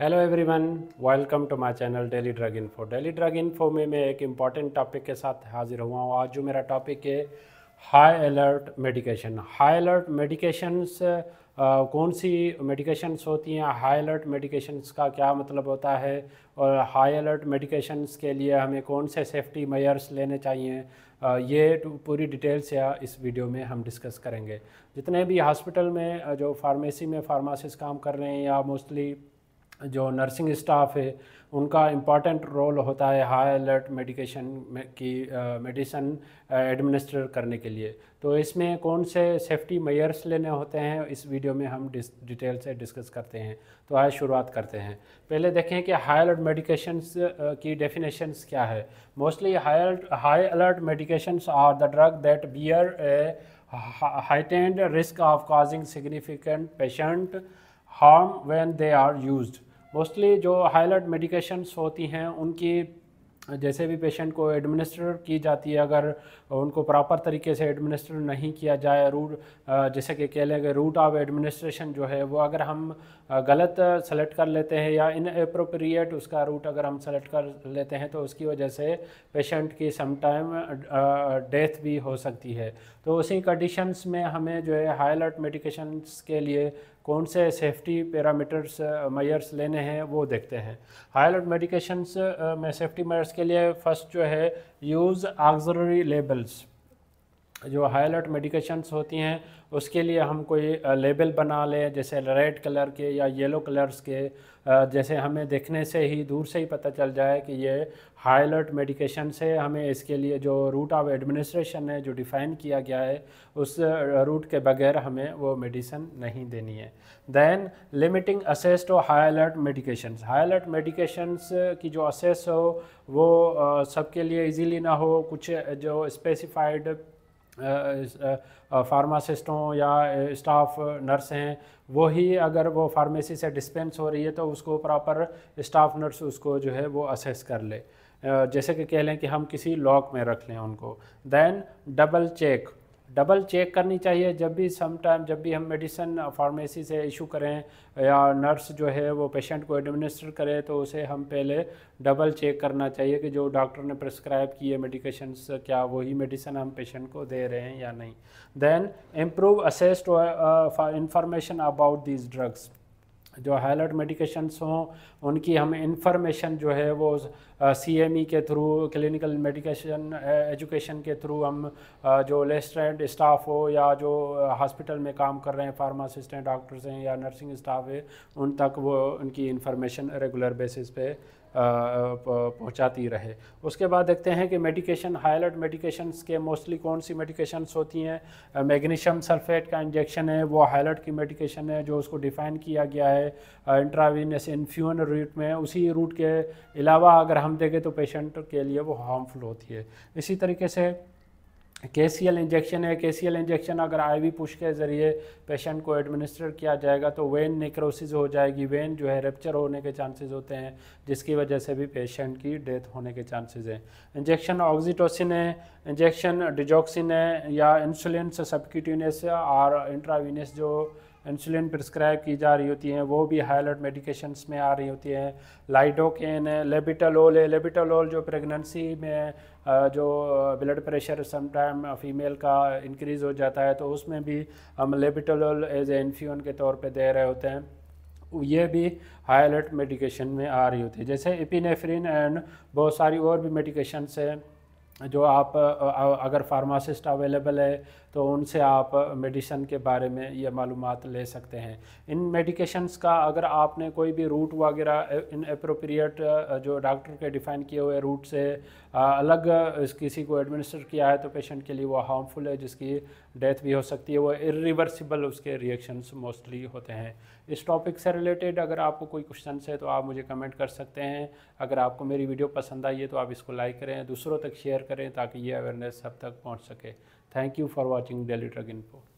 hello everyone welcome to my channel daily drug info daily drug info में मैं एक important topic के साथ हाजिर हुआ हूँ आज जो मेरा टॉपिक है high alert medication high alert medications कौन सी मेडिकेशंस होती हैं हाई अलर्ट मेडिकेशंस का क्या मतलब होता है और हाई अलर्ट मेडिकेशंस के लिए हमें कौन से सेफ्टी मेयर्स लेने चाहिए ये पूरी डिटेल्स या इस वीडियो में हम डिस्कस करेंगे जितने भी हॉस्पिटल में जो फार्मेसी में फार्मासिस्ट काम कर रहे हैं या मोस्टली जो नर्सिंग स्टाफ है उनका इम्पॉर्टेंट रोल होता है हाई अलर्ट मेडिकेशन की मेडिसन एडमिनिस्टर करने के लिए तो इसमें कौन से सेफ्टी मेयर्स लेने होते हैं इस वीडियो में हम डिस डिटेल से डिस्कस करते हैं तो आज शुरुआत करते हैं पहले देखें कि हाई अलर्ट मेडिकेशंस की डेफिनेशंस क्या है mostly high alert medication medications are the drug that bear a heightened risk of causing significant patient harm when they are use mostly जो हाई मेडिकेशंस होती हैं उनकी जैसे भी पेशेंट को एडमिनिस्टर की जाती है अगर उनको प्रॉपर तरीके से एडमिनिस्टर नहीं किया जाए रूट जैसे कि कह लेंगे रूट ऑफ एडमिनिस्ट्रेशन जो है वो अगर हम गलत सेलेक्ट कर लेते हैं या इन अप्रोप्रिएट उसका रूट अगर हम सेलेक्ट कर लेते हैं तो उसकी वजह से पेशेंट की समटाइम डेथ भी हो सकती है तो उसी कंडीशंस में हमें जो है हाई अलर्ट मेडिकेशन के लिए कौन से सेफ्टी पैरामीटर्स मेयर्स लेने हैं वो देखते हैं हाई अलर्ट मेडिकेशंस में सेफ्टी मेयर्स के लिए फर्स्ट जो है यूज़ आगजररी लेबल्स जो हाई अलर्ट मेडिकेशंस होती हैं उसके लिए हम कोई लेबल बना लें जैसे रेड कलर के या येलो कलर्स के जैसे हमें देखने से ही दूर से ही पता चल जाए कि ये हाई अलर्ट मेडिकेशन से हमें इसके लिए जो रूट ऑफ एडमिनिस्ट्रेशन है जो डिफ़ाइन किया गया है उस रूट के बगैर हमें वो मेडिसन नहीं देनी है then limiting access to high alert medications high alert medications की जो असेस हो वो सबके लिए इजीली ना हो कुछ जो स्पेसिफाइड फार्मासिस्टों या स्टाफ नर्स हैं वो ही अगर वो फार्मेसी से डिस्पेंस हो रही है तो उसको प्रॉपर स्टाफ नर्स उसको जो है वो असेस कर ले जैसे कि कह लें कि हम किसी लॉक में रख लें उनको then double check double check करनी चाहिए जब भी टाइम जब भी हम मेडिसिन फार्मेसी uh, से इशू करें या नर्स जो है वो पेशेंट को एडमिनिस्टर करे तो उसे हम पहले डबल चेक करना चाहिए कि जो डॉक्टर ने प्रिस्क्राइब किए मेडिकेशन क्या वही मेडिसिन हम पेशेंट को दे रहे हैं या नहीं देन इम्प्रूव असेस्ड इंफॉर्मेशन अबाउट दीज ड्रग्स जो हाईलाइट अलर्ट मेडिकेशंस हों उनकी हम इंफॉर्मेशन जो है वो सी एम ई के थ्रू क्लिनिकल मेडिकेशन एजुकेशन के थ्रू हम आ, जो लेस्टेंट स्टाफ हो या जो हॉस्पिटल में काम कर रहे हैं फार्मासिस्टेंट डॉक्टर्स हैं या नर्सिंग स्टाफ है उन तक वो उनकी इंफॉर्मेशन रेगुलर बेसिस पे पहुंचाती रहे उसके बाद देखते हैं कि मेडिकेशन हाई अलर्ट मेडिकेशंस के मोस्टली कौन सी मेडिकेशंस होती हैं मैग्नीशियम सल्फेट का इंजेक्शन है वो हाई अलर्ट की मेडिकेशन है जो उसको डिफ़ाइन किया गया है इंट्रावीनस इन्फ्यून रूट में उसी रूट के अलावा अगर हम देखें तो पेशेंट के लिए वो हार्मफुल होती है इसी तरीके से केसीएल इंजेक्शन है के सी एल इंजेक्शन अगर आई वी पुश के ज़रिए पेशेंट को एडमिनिस्टर किया जाएगा तो वेन नेक्रोसिस हो जाएगी वेन जो है रेप्चर होने के चांसेस होते हैं जिसकी वजह से भी पेशेंट की डेथ होने के चांसेस हैं इंजेक्शन ऑक्सीटोसिन है इंजेक्शन डिजॉक्सिन है या इंसुलिन सबक्यूटिनियस और इंट्रावीनियस जो इंसुलिन प्रिस्क्राइब की जा रही होती हैं वो भी हाई अलर्ट मेडिकेशंस में आ रही होती हैं लाइडोकेन है लेबिटलोल है लेबिटलोल जो प्रेगनेंसी में जो ब्लड प्रेशर समटाइम फीमेल का इंक्रीज़ हो जाता है तो उसमें भी हम लेबिटलोल एज ए इन्फ्यून के तौर पे दे रहे होते हैं ये भी हाई अलर्ट मेडिकेशन में आ रही होती है जैसे इपिनेफ्रिन एंड बहुत सारी और भी मेडिकेशंस हैं जो आप अगर फार्मासिस्ट अवेलेबल है तो उनसे आप मेडिसन के बारे में ये मालूम ले सकते हैं इन मेडिकेशंस का अगर आपने कोई भी रूट वगैरह इन अप्रोप्रिएट जो डॉक्टर के डिफ़ाइन किए हुए रूट से अलग किसी को एडमिनिस्टर किया है तो पेशेंट के लिए वो हार्मफुल है जिसकी डेथ भी हो सकती है वो इरिवर्सिबल उसके रिएक्शंस मोस्टली होते हैं इस टॉपिक से रिलेटेड अगर आपको कोई क्वेश्चन है तो आप मुझे कमेंट कर सकते हैं अगर आपको मेरी वीडियो पसंद आई है तो आप इसको लाइक करें दूसरों तक शेयर करें ताकि ये अवेयरनेस सब तक पहुँच सके thank you for watching daily drug import